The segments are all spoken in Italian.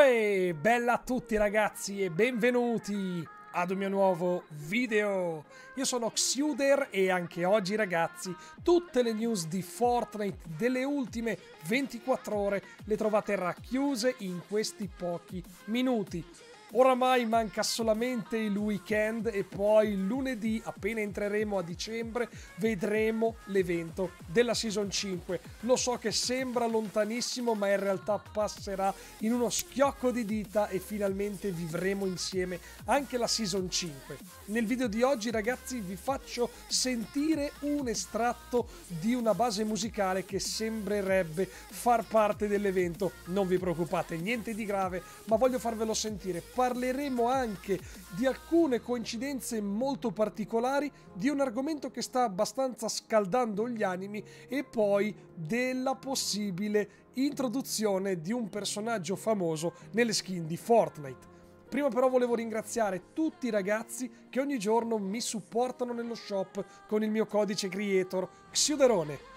Uè, bella a tutti ragazzi e benvenuti ad un mio nuovo video. Io sono Xuder e anche oggi ragazzi tutte le news di Fortnite delle ultime 24 ore le trovate racchiuse in questi pochi minuti. Oramai manca solamente il weekend e poi lunedì, appena entreremo a dicembre, vedremo l'evento della Season 5. Lo so che sembra lontanissimo, ma in realtà passerà in uno schiocco di dita e finalmente vivremo insieme anche la Season 5. Nel video di oggi, ragazzi, vi faccio sentire un estratto di una base musicale che sembrerebbe far parte dell'evento. Non vi preoccupate, niente di grave, ma voglio farvelo sentire parleremo anche di alcune coincidenze molto particolari, di un argomento che sta abbastanza scaldando gli animi e poi della possibile introduzione di un personaggio famoso nelle skin di Fortnite. Prima però volevo ringraziare tutti i ragazzi che ogni giorno mi supportano nello shop con il mio codice creator Xiuderone.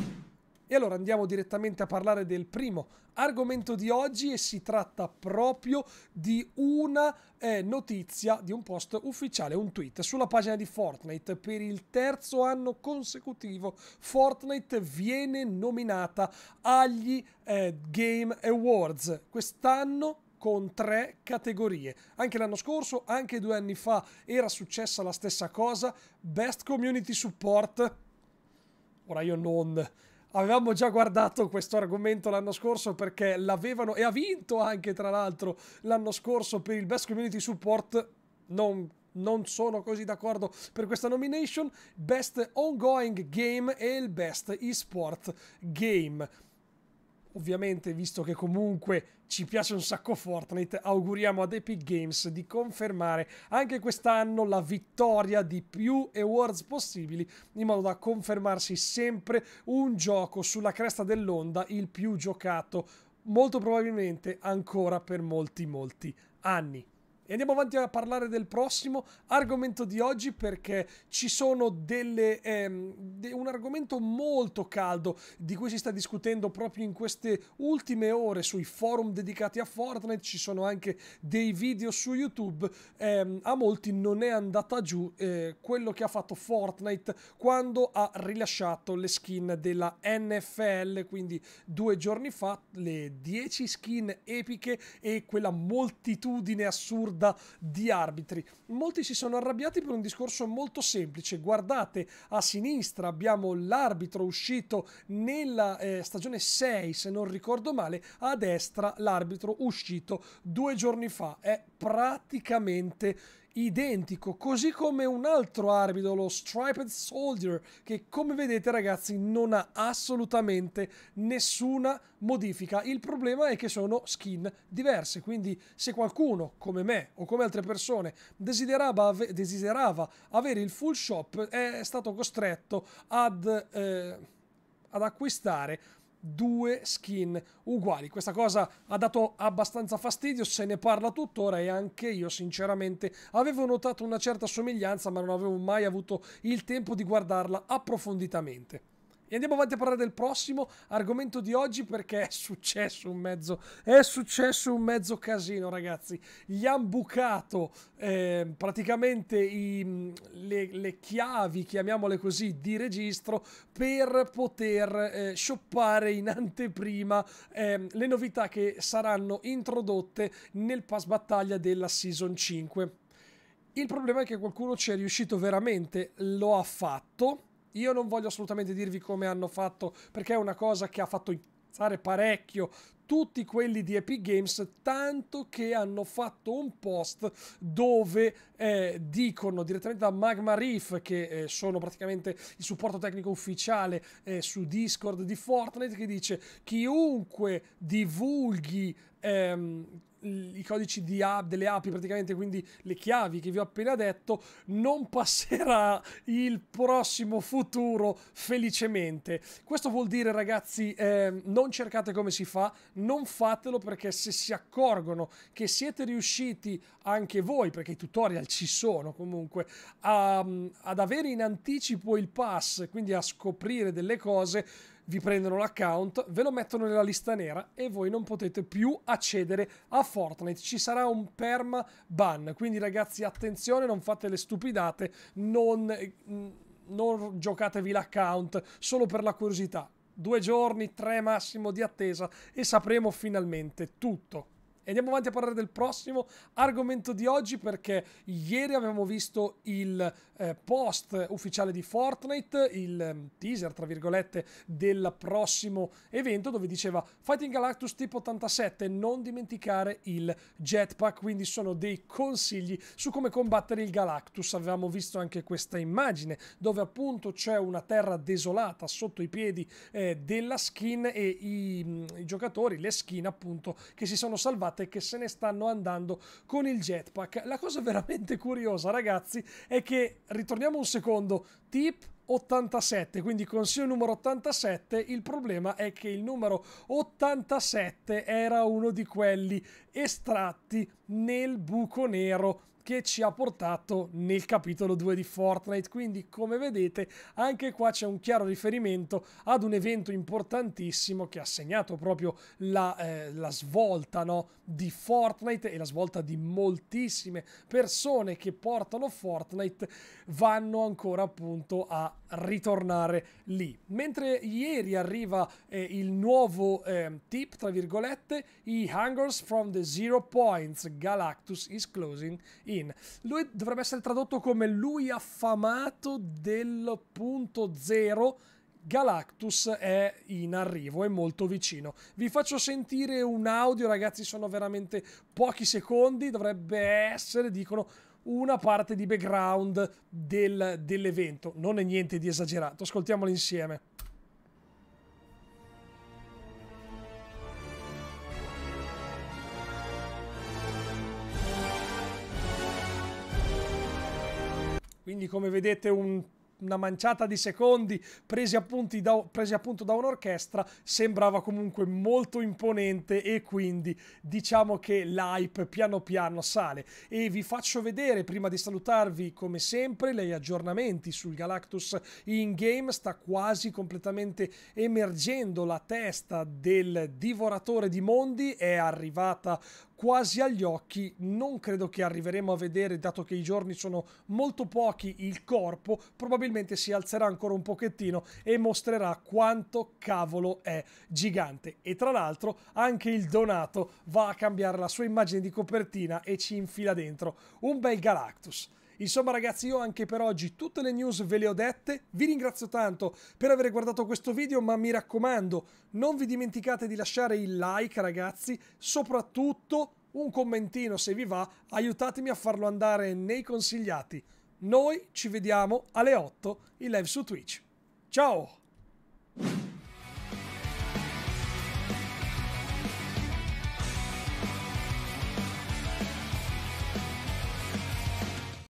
E allora andiamo direttamente a parlare del primo argomento di oggi e si tratta proprio di una eh, notizia di un post ufficiale, un tweet sulla pagina di Fortnite. Per il terzo anno consecutivo Fortnite viene nominata agli eh, Game Awards. Quest'anno con tre categorie. Anche l'anno scorso, anche due anni fa era successa la stessa cosa. Best Community Support. Ora io non avevamo già guardato questo argomento l'anno scorso perché l'avevano e ha vinto anche tra l'altro l'anno scorso per il Best Community Support. Non non sono così d'accordo per questa nomination. Best Ongoing Game e il Best Esport Game. Ovviamente, visto che comunque ci piace un sacco Fortnite, auguriamo ad Epic Games di confermare anche quest'anno la vittoria di più awards possibili, in modo da confermarsi sempre un gioco sulla cresta dell'onda il più giocato, molto probabilmente ancora per molti molti anni. E andiamo avanti a parlare del prossimo argomento di oggi perché ci sono delle, ehm, de un argomento molto caldo di cui si sta discutendo proprio in queste ultime ore sui forum dedicati a Fortnite, ci sono anche dei video su YouTube, ehm, a molti non è andata giù eh, quello che ha fatto Fortnite quando ha rilasciato le skin della NFL, quindi due giorni fa le 10 skin epiche e quella moltitudine assurda riguarda di arbitri. Molti si sono arrabbiati per un discorso molto semplice. Guardate a sinistra abbiamo l'arbitro uscito nella eh, stagione 6, se non ricordo male, a destra l'arbitro uscito due giorni fa. È praticamente identico, così come un altro arbitro, lo Striped Soldier, che come vedete ragazzi non ha assolutamente nessuna modifica. Il problema è che sono skin diverse, quindi se qualcuno come me o come altre persone desiderava, ave desiderava avere il full shop è stato costretto ad, eh, ad acquistare due skin uguali. Questa cosa ha dato abbastanza fastidio, se ne parla tuttora e anche io sinceramente avevo notato una certa somiglianza ma non avevo mai avuto il tempo di guardarla approfonditamente. E andiamo avanti a parlare del prossimo argomento di oggi perché è successo un mezzo, è successo un mezzo casino ragazzi. Gli hanno bucato eh, praticamente i, mm, le, le, chiavi, chiamiamole così, di registro per poter eh, shoppare in anteprima eh, le novità che saranno introdotte nel pass battaglia della Season 5. Il problema è che qualcuno ci è riuscito veramente, lo ha fatto io non voglio assolutamente dirvi come hanno fatto, perché è una cosa che ha fatto incazzare parecchio tutti quelli di Epic Games, tanto che hanno fatto un post dove eh, dicono direttamente da Magma Reef, che eh, sono praticamente il supporto tecnico ufficiale eh, su Discord di Fortnite, che dice chiunque divulghi ehm, i codici app, delle api, praticamente, quindi le chiavi che vi ho appena detto, non passerà il prossimo futuro felicemente. Questo vuol dire, ragazzi, eh, non cercate come si fa, non fatelo perché se si accorgono che siete riusciti anche voi, perché i tutorial ci sono comunque, a, mm, ad avere in anticipo il pass, quindi a scoprire delle cose, vi prendono l'account, ve lo mettono nella lista nera e voi non potete più accedere a Fortnite. Ci sarà un perma ban. Quindi, ragazzi, attenzione, non fate le stupidate, non, mm, non giocatevi l'account solo per la curiosità due giorni, tre massimo di attesa e sapremo finalmente tutto andiamo avanti a parlare del prossimo argomento di oggi perché ieri abbiamo visto il eh, post ufficiale di Fortnite, il mm, teaser tra virgolette del prossimo evento dove diceva Fighting Galactus tipo 87 non dimenticare il jetpack, quindi sono dei consigli su come combattere il Galactus. Avevamo visto anche questa immagine dove appunto c'è una terra desolata sotto i piedi eh, della skin e i, mm, i giocatori, le skin appunto che si sono salvate e che se ne stanno andando con il jetpack. La cosa veramente curiosa, ragazzi, è che, ritorniamo un secondo, tip 87, quindi consiglio numero 87, il problema è che il numero 87 era uno di quelli estratti nel buco nero che ci ha portato nel capitolo 2 di Fortnite. Quindi, come vedete, anche qua c'è un chiaro riferimento ad un evento importantissimo che ha segnato proprio la, eh, la svolta no, di Fortnite e la svolta di moltissime persone che portano Fortnite vanno ancora appunto a ritornare lì. Mentre ieri arriva eh, il nuovo eh, tip, tra virgolette, i Hangers from the Zero Points Galactus is closing in. Lui dovrebbe essere tradotto come lui affamato del punto zero. Galactus è in arrivo, è molto vicino. Vi faccio sentire un audio, ragazzi, sono veramente pochi secondi, dovrebbe essere, dicono, una parte di background del, dell'evento. Non è niente di esagerato, ascoltiamolo insieme. Quindi come vedete un, una manciata di secondi presi, da, presi appunto da un'orchestra sembrava comunque molto imponente e quindi diciamo che l'hype piano piano sale. E vi faccio vedere prima di salutarvi come sempre gli aggiornamenti sul Galactus in game. Sta quasi completamente emergendo la testa del divoratore di mondi. È arrivata quasi agli occhi, non credo che arriveremo a vedere, dato che i giorni sono molto pochi, il corpo probabilmente si alzerà ancora un pochettino e mostrerà quanto cavolo è gigante. E tra l'altro anche il Donato va a cambiare la sua immagine di copertina e ci infila dentro un bel Galactus. Insomma ragazzi io anche per oggi tutte le news ve le ho dette, vi ringrazio tanto per aver guardato questo video ma mi raccomando non vi dimenticate di lasciare il like ragazzi, soprattutto un commentino se vi va, aiutatemi a farlo andare nei consigliati. Noi ci vediamo alle 8 in live su Twitch. Ciao!